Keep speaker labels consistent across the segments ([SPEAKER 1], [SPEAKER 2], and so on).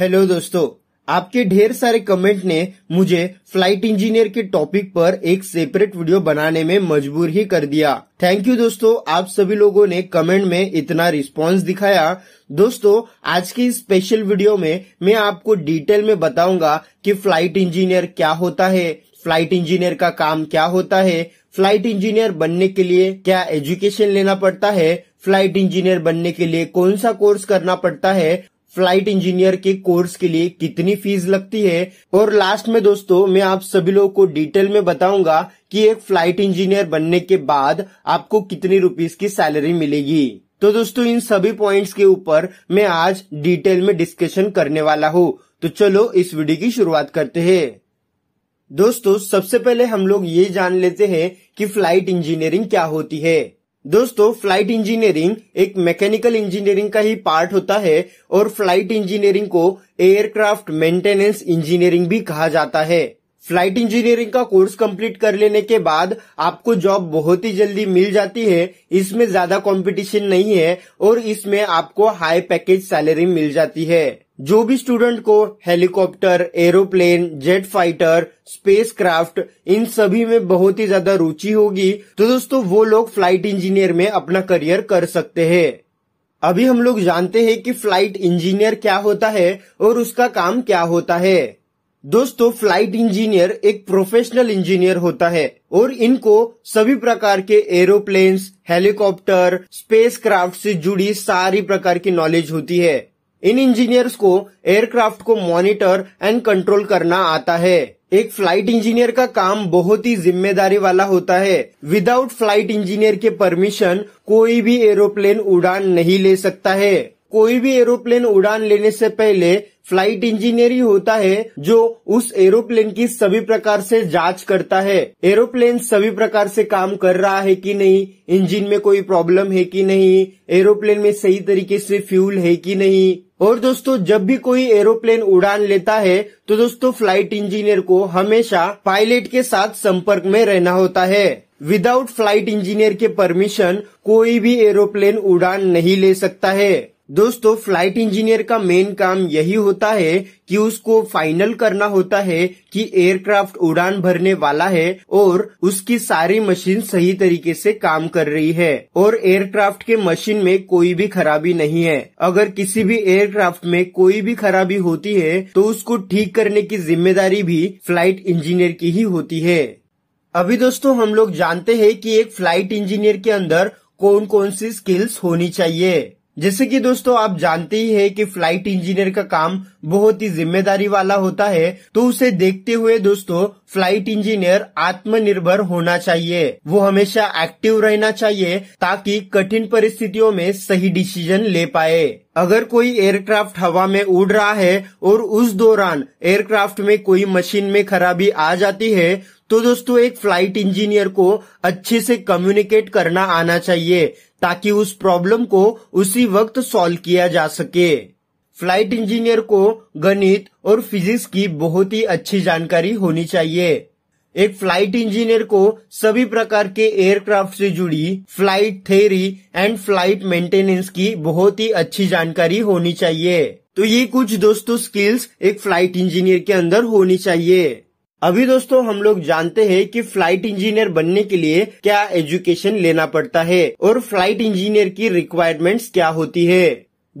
[SPEAKER 1] hello दोस्तों आपके ढेर सारे कमेंट ने मुझे फ्लाइट इंजीनियर के टॉपिक पर एक सेपरेट वीडियो बनाने में मजबूर ही कर दिया थैंक यू दोस्तों आप सभी लोगों ने कमेंट में इतना रिस्पांस दिखाया दोस्तों आज की स्पेशल वीडियो में मैं आपको डिटेल में बताऊंगा कि फ्लाइट इंजीनियर क्या होता है फ्लाइट इंजीनियर का काम क्या होता है फ्लाइट इंजीनियर बनने के लिए क्या एजुकेशन लेना पड़ता है फ्लाइट इंजीनियर बनने के लिए कौन सा कोर्स करना पड़ता है फ्लाइट इंजीनियर के कोर्स के लिए कितनी फीस लगती है और लास्ट में दोस्तों मैं आप सभी लोगों को डिटेल में बताऊंगा कि एक फ्लाइट इंजीनियर बनने के बाद आपको कितनी रुपीस की सैलरी मिलेगी तो दोस्तों इन सभी पॉइंट्स के ऊपर मैं आज डिटेल में डिस्कशन करने वाला हूँ तो चलो इस वीडियो की शुरुआत करते हैं दोस्तों सबसे पहले हम लोग ये जान लेते हैं कि फ्लाइट इंजीनियरिंग क्या होती है दोस्तों फ्लाइट इंजीनियरिंग एक मैकेनिकल इंजीनियरिंग का ही पार्ट होता है और फ्लाइट इंजीनियरिंग को एयरक्राफ्ट मेंटेनेंस इंजीनियरिंग भी कहा जाता है फ्लाइट इंजीनियरिंग का कोर्स कंप्लीट कर लेने के बाद आपको जॉब बहुत ही जल्दी मिल जाती है इसमें ज्यादा कंपटीशन नहीं है और इसमें आपको हाई पैकेज सैलरी मिल जाती है जो भी स्टूडेंट को helicopter aeroplane jet fighter spacecraft इन सभी में बहुत ही ज्यादा रुचि होगी तो दोस्तों वो लोग फ्लाइट इंजीनियर में अपना करियर कर सकते हैं अभी हम लोग जानते हैं कि फ्लाइट इंजीनियर क्या होता है और उसका काम क्या होता है दोस्तों फ्लाइट इंजीनियर एक प्रोफेशनल इंजीनियर होता है और इनको सभी प्रकार के एरोप्लेन्स हेलीकॉप्टर स्पेसक्राफ्ट से जुड़ी सारी प्रकार की नॉलेज होती है इन इंजीनियर्स को एयरक्राफ्ट को मॉनिटर एंड कंट्रोल करना आता है एक फ्लाइट इंजीनियर का काम बहुत ही जिम्मेदारी वाला होता है विदाउट फ्लाइट इंजीनियर के परमिशन कोई भी एरोप्लेन उड़ान नहीं ले सकता है कोई भी एरोप्लेन उड़ान लेने से पहले फ्लाइट इंजीनियर ही होता है जो उस एरोप्लेन की सभी प्रकार से जांच करता है एरोप्लेन सभी प्रकार से काम कर रहा है कि नहीं इंजन में कोई प्रॉब्लम है कि नहीं एरोप्लेन में सही तरीके से फ्यूल है कि नहीं और दोस्तों जब भी कोई एरोप्लेन उड़ान लेता है तो दोस्तों फ्लाइट इंजीनियर को हमेशा पायलट के साथ संपर्क में रहना होता है विदाउट फ्लाइट इंजीनियर के परमिशन कोई भी एरोप्लेन उड़ान नहीं ले सकता है दोस्तों फ्लाइट इंजीनियर का मेन काम यही होता है कि उसको फाइनल करना होता है कि एयरक्राफ्ट उड़ान भरने वाला है और उसकी सारी मशीन सही तरीके से काम कर रही है और एयरक्राफ्ट के मशीन में कोई भी खराबी नहीं है अगर किसी भी एयरक्राफ्ट में कोई भी खराबी होती है तो उसको ठीक करने की जिम्मेदारी भी फ्लाइट इंजीनियर की ही होती है अभी दोस्तों हम लोग जानते हैं कि एक फ्लाइट इंजीनियर के अंदर कौन कौन सी स्किल्स होनी चाहिए जैसे कि दोस्तों आप जानते ही है कि फ्लाइट इंजीनियर का काम बहुत ही जिम्मेदारी वाला होता है तो उसे देखते हुए दोस्तों फ्लाइट इंजीनियर आत्मनिर्भर होना चाहिए वो हमेशा एक्टिव रहना चाहिए ताकि कठिन परिस्थितियों में सही डिसीजन ले पाए अगर कोई एयरक्राफ्ट हवा में उड़ रहा है और उस दौरान एयरक्राफ्ट में कोई मशीन में खराबी आ जाती है तो दोस्तों एक फ्लाइट इंजीनियर को अच्छे से कम्युनिकेट करना आना चाहिए ताकि उस प्रॉब्लम को उसी वक्त सॉल्व किया जा सके फ्लाइट इंजीनियर को गणित और फिजिक्स की बहुत ही अच्छी जानकारी होनी चाहिए एक फ्लाइट इंजीनियर को सभी प्रकार के एयरक्राफ्ट से जुड़ी flight theory and flight maintenance की बहुत ही अच्छी जानकारी होनी चाहिए तो ये कुछ दोस्तों स्किल्स एक फ्लाइट इंजीनियर के अंदर होनी चाहिए अभी दोस्तों हम लोग जानते हैं कि फ्लाइट इंजीनियर बनने के लिए क्या एजुकेशन लेना पड़ता है और फ्लाइट इंजीनियर की रिक्वायरमेंट्स क्या होती है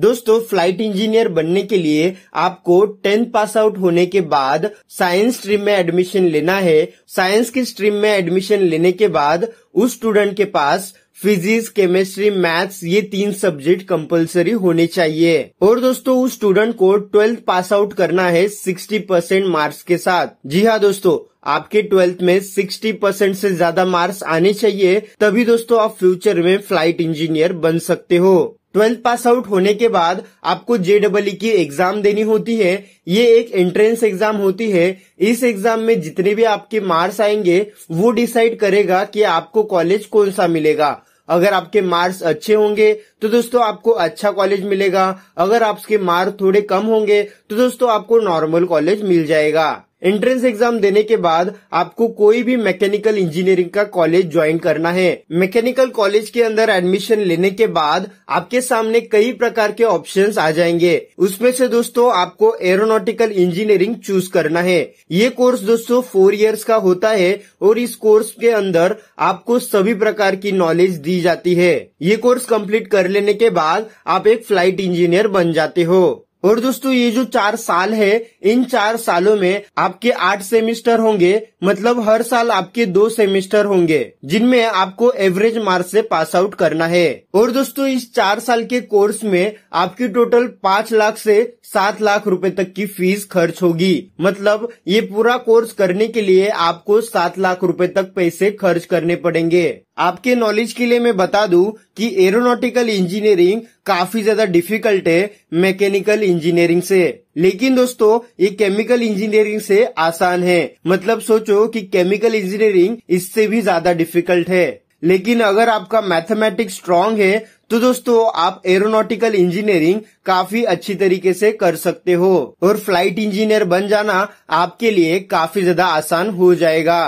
[SPEAKER 1] दोस्तों फ्लाइट इंजीनियर बनने के लिए आपको टेंथ पास आउट होने के बाद साइंस स्ट्रीम में एडमिशन लेना है साइंस की स्ट्रीम में एडमिशन लेने के बाद उस स्टूडेंट के पास फिजिक्स केमिस्ट्री मैथ्स ये तीन सब्जेक्ट कंपलसरी होने चाहिए और दोस्तों उस स्टूडेंट को ट्वेल्थ पास आउट करना है सिक्सटी परसेंट मार्क्स के साथ जी हाँ दोस्तों आपके ट्वेल्थ में 60 परसेंट से ज्यादा मार्क्स आने चाहिए तभी दोस्तों आप फ्यूचर में फ्लाइट इंजीनियर बन सकते हो ट्वेल्थ पास आउट होने के बाद आपको जेडबल की एग्जाम देनी होती है ये एक एंट्रेंस एग्जाम होती है इस एग्जाम में जितने भी आपके मार्क्स आएंगे वो डिसाइड करेगा कि आपको कॉलेज कौन सा मिलेगा अगर आपके मार्क्स अच्छे होंगे तो दोस्तों आपको अच्छा कॉलेज मिलेगा अगर आपके मार्क्स थोड़े कम होंगे तो दोस्तों आपको नॉर्मल कॉलेज मिल जाएगा एंट्रेंस एग्जाम देने के बाद आपको कोई भी मैकेनिकल इंजीनियरिंग का कॉलेज ज्वाइन करना है मैकेनिकल कॉलेज के अंदर एडमिशन लेने के बाद आपके सामने कई प्रकार के ऑप्शंस आ जाएंगे उसमें से दोस्तों आपको एरोनॉटिकल इंजीनियरिंग चूज करना है ये कोर्स दोस्तों फोर इयर्स का होता है और इस कोर्स के अंदर आपको सभी प्रकार की नॉलेज दी जाती है ये कोर्स कंप्लीट कर लेने के बाद आप एक फ्लाइट इंजीनियर बन जाते हो और दोस्तों ये जो चार साल है इन चार सालों में आपके आठ सेमेस्टर होंगे मतलब हर साल आपके दो सेमेस्टर होंगे जिनमें आपको एवरेज मार्क्स से पास आउट करना है और दोस्तों इस चार साल के कोर्स में आपकी टोटल पाँच लाख से सात लाख रुपए तक की फीस खर्च होगी मतलब ये पूरा कोर्स करने के लिए आपको सात लाख रूपए तक पैसे खर्च करने पड़ेंगे आपके नॉलेज के लिए मैं बता दूं कि एरोनॉटिकल इंजीनियरिंग काफी ज्यादा डिफिकल्ट है मैकेनिकल इंजीनियरिंग से लेकिन दोस्तों ये केमिकल इंजीनियरिंग से आसान है मतलब सोचो कि केमिकल इंजीनियरिंग इससे भी ज्यादा डिफिकल्ट है लेकिन अगर आपका मैथमेटिक्स स्ट्रांग है तो दोस्तों आप एरोनॉटिकल इंजीनियरिंग काफी अच्छी तरीके से कर सकते हो और फ्लाइट इंजीनियर बन जाना आपके लिए काफी ज्यादा आसान हो जाएगा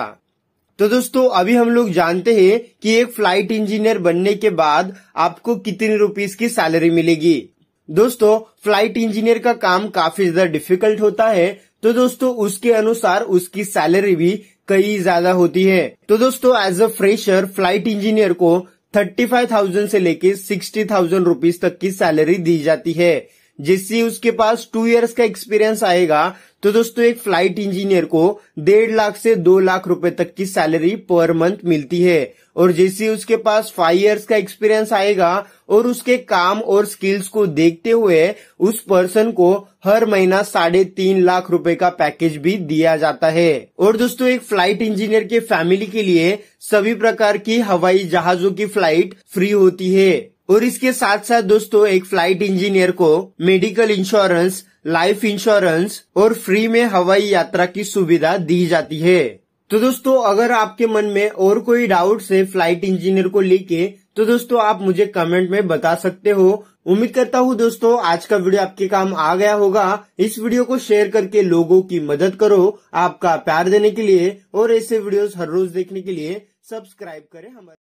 [SPEAKER 1] तो दोस्तों अभी हम लोग जानते हैं कि एक फ्लाइट इंजीनियर बनने के बाद आपको कितने रुपीस की सैलरी मिलेगी दोस्तों फ्लाइट इंजीनियर का काम काफी ज्यादा डिफिकल्ट होता है तो दोस्तों उसके अनुसार उसकी सैलरी भी कई ज्यादा होती है तो दोस्तों as a fresher flight engineer को थर्टी फाइव थाउजेंड से लेके सिक्सटी थाउजेंड तक की सैलरी दी जाती है जिससे उसके पास टू इयर्स का एक्सपीरियंस आएगा तो दोस्तों एक फ्लाइट इंजीनियर को डेढ़ लाख से दो लाख रुपए तक की सैलरी पर मंथ मिलती है और जैसे उसके पास फाइव इयर्स का एक्सपीरियंस आएगा और उसके काम और स्किल्स को देखते हुए उस पर्सन को हर महीना साढ़े तीन लाख रुपए का पैकेज भी दिया जाता है और दोस्तों एक फ्लाइट इंजीनियर के फैमिली के लिए सभी प्रकार की हवाई जहाजों की फ्लाइट फ्री होती है और इसके साथ साथ दोस्तों एक फ्लाइट इंजीनियर को मेडिकल इंश्योरेंस लाइफ इंश्योरेंस और फ्री में हवाई यात्रा की सुविधा दी जाती है तो दोस्तों अगर आपके मन में और कोई डाउट है फ्लाइट इंजीनियर को लेके तो दोस्तों आप मुझे कमेंट में बता सकते हो उम्मीद करता हूँ दोस्तों आज का वीडियो आपके काम आ गया होगा इस वीडियो को शेयर करके लोगों की मदद करो आपका प्यार देने के लिए और ऐसे वीडियोस हर रोज देखने के लिए सब्सक्राइब करें हमारे